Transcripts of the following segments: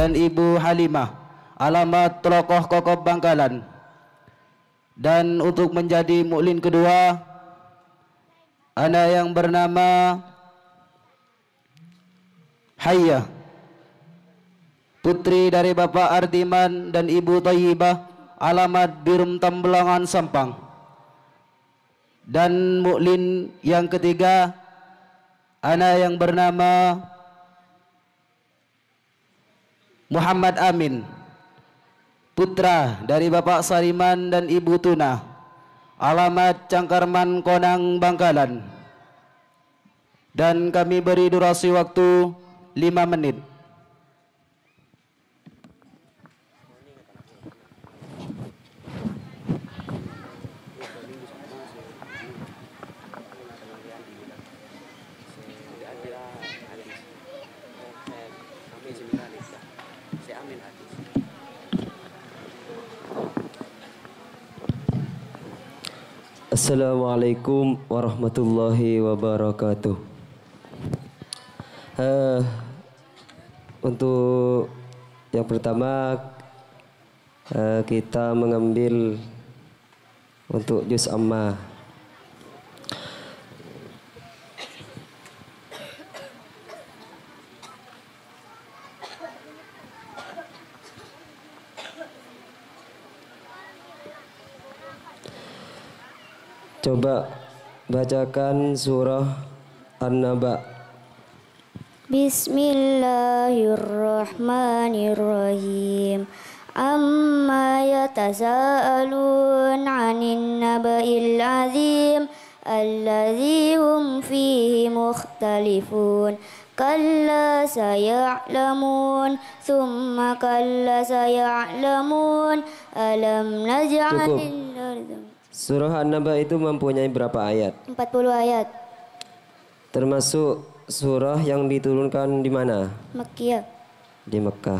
dan Ibu Halimah alamat Trokoh Kokop Bangkalan dan untuk menjadi muklin kedua anak yang bernama Hayya putri dari Bapak Ardiman dan Ibu Toyibah alamat Birum Temblangan Sampang dan muklin yang ketiga anak yang bernama Muhammad Amin putra dari Bapak Sariman dan Ibu Tuna alamat Cangkarman Konang Bangkalan dan kami beri durasi waktu 5 menit Assalamualaikum warahmatullahi wabarakatuh. Uh, untuk yang pertama uh, kita mengambil untuk jus amma. Coba bacakan surah An-Naba. Bismillahirrahmanirrahim. Amma yatasaalun 'anil naba'il 'adzim alladzi hum fihi mukhtalifun. Kalla sayalamun, thumma kalla sayalamun. Alam naj'alil Surah An-Naba itu mempunyai berapa ayat? 40 ayat. Termasuk surah yang diturunkan di mana? Mekkah. Di Mekah.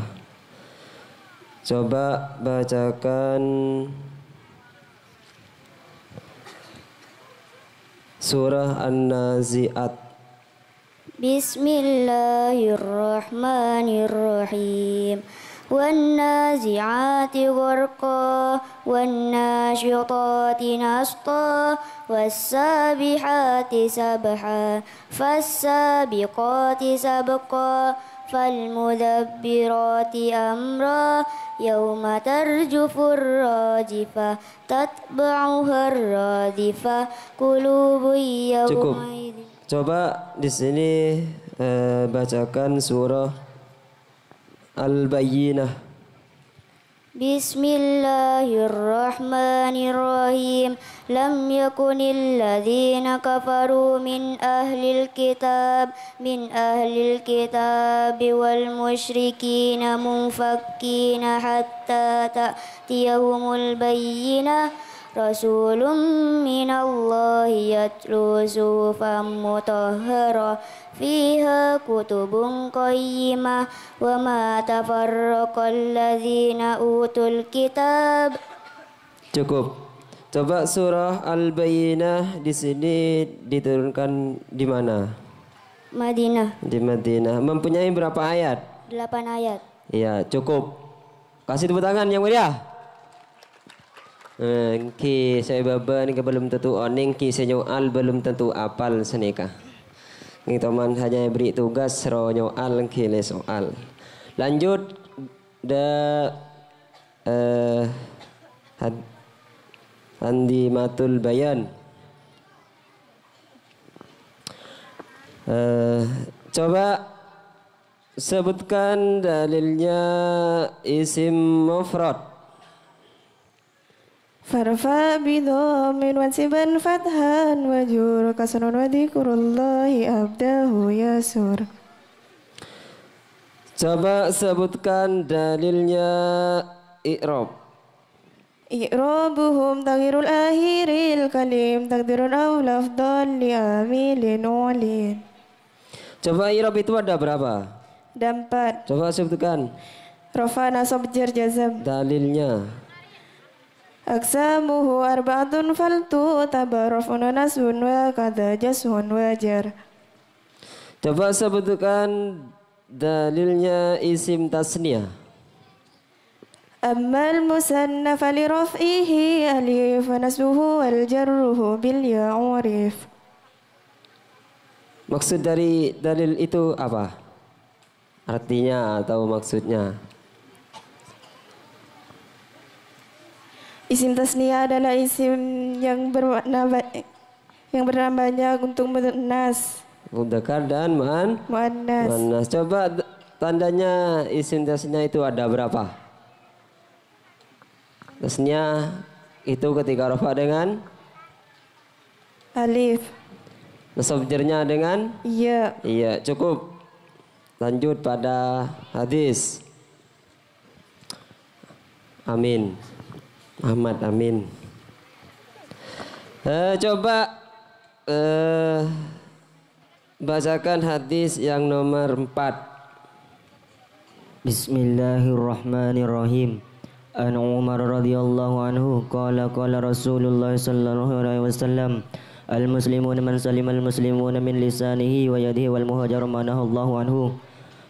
Coba bacakan surah An-Nazi'at. Bismillahirrahmanirrahim. والنازعات غرقا والناشطات نشطا والسابحات سبحا فالسابقات سبقا فالمدبرات أمرا يوم ترجف الراجفة تتبعها الرادفة قلوب يومئذ Coba di sini eh, bacakan surah Al-Bayyinah بسم الله الرحمن الرحيم لم يكن الذين كفروا من أهل الكتاب من أهل الكتاب والمشركين منفكين حتى تأتيهم البينة رسول من الله يتلو صحفا مطهرة فيها كتب قيمة وما تفرق الذين أوتوا الكتاب Cukup. Coba surah Al-Bayyinah di sini diturunkan di mana? Madinah. Di Madinah. Mempunyai berapa ayat? Delapan ayat. Iya, cukup. Kasih tepuk tangan yang meriah. Ehm, ki saya baban ke belum tentu oning ki saya nyoal belum tentu apal seneka ni teman hanya beri tugas ro nyoal ki le soal lanjut da eh had, andi matul bayan eh, coba sebutkan dalilnya isim mufrad فارفع بضم وانسبا فتحا وجور كسر وذكر الله أبده يسر Coba sebutkan dalilnya i'rob. I'robuhum taghirul akhiril kalim takdirul aw lafdhal amilin ulin. Coba i'rob itu ada berapa? Ada empat. Coba sebutkan. Rofa nasab jazam. Dalilnya aksamuhu arba'atun faltu tabarufun nasun wa kada jasun wajar. Coba sebutkan dalilnya isim tasniyah. أما المسنف لرفئه أليف نسوه والجره بالياء وريف maksud dari dalil itu apa artinya atau maksudnya isim tasnia adalah isim yang bermakna yang bernama banyak untuk munas. Mudakar dan man? Muannas. Muannas. Coba tandanya isim tasnia itu ada berapa? Tasnia itu ketika rofa dengan alif. Nasobjernya dengan? Iya. Iya, cukup. Lanjut pada hadis. Amin. Ahmad Amin. Eh, coba eh, bacakan hadis yang nomor 4. Bismillahirrahmanirrahim. An Umar radhiyallahu anhu qala qala Rasulullah sallallahu alaihi wasallam Al-muslimun man salima al Muslimun min lisanihi wa yadihi wal muhajir manahu Allahu anhu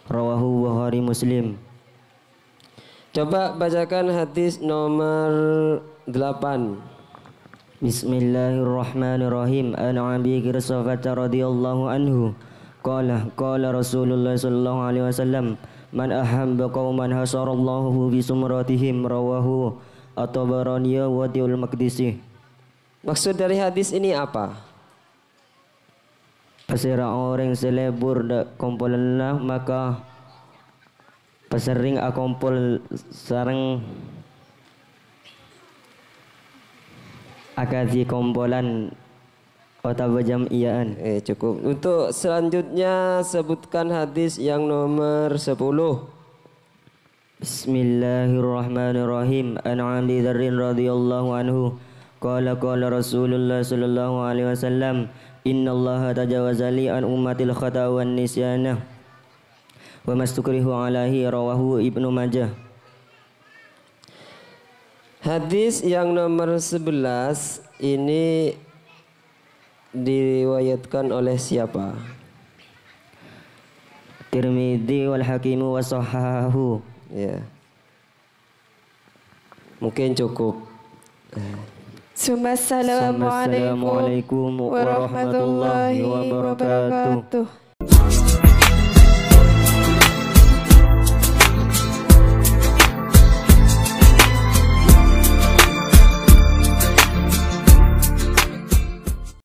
rawahu Bukhari Muslim Coba bacakan hadis nomor 8. Bismillahirrahmanirrahim. An Abi Girsafah radhiyallahu anhu qala qala Rasulullah sallallahu alaihi wasallam man ahabba qauman hasarallahu bi sumratihim rawahu atau tabarani wa Diul Maqdisi. Maksud dari hadis ini apa? Pasira orang selebur dak kumpulanlah maka pesering akompol sarang akadhi kompolan Otawa jam'iyaan Eh cukup Untuk selanjutnya sebutkan hadis yang nomor 10 Bismillahirrahmanirrahim An Ali darin radhiyallahu anhu Qala qala Rasulullah sallallahu alaihi wasallam Inna Allah tajawaza an ummatil khata wan nisyana wa mastukrihu alaihi rawahu Ibnu Majah Hadis yang nomor 11 ini diriwayatkan oleh siapa? Tirmidzi wal Hakimu wa sahahu. Ya. Mungkin cukup. Assalamualaikum warahmatullahi wabarakatuh.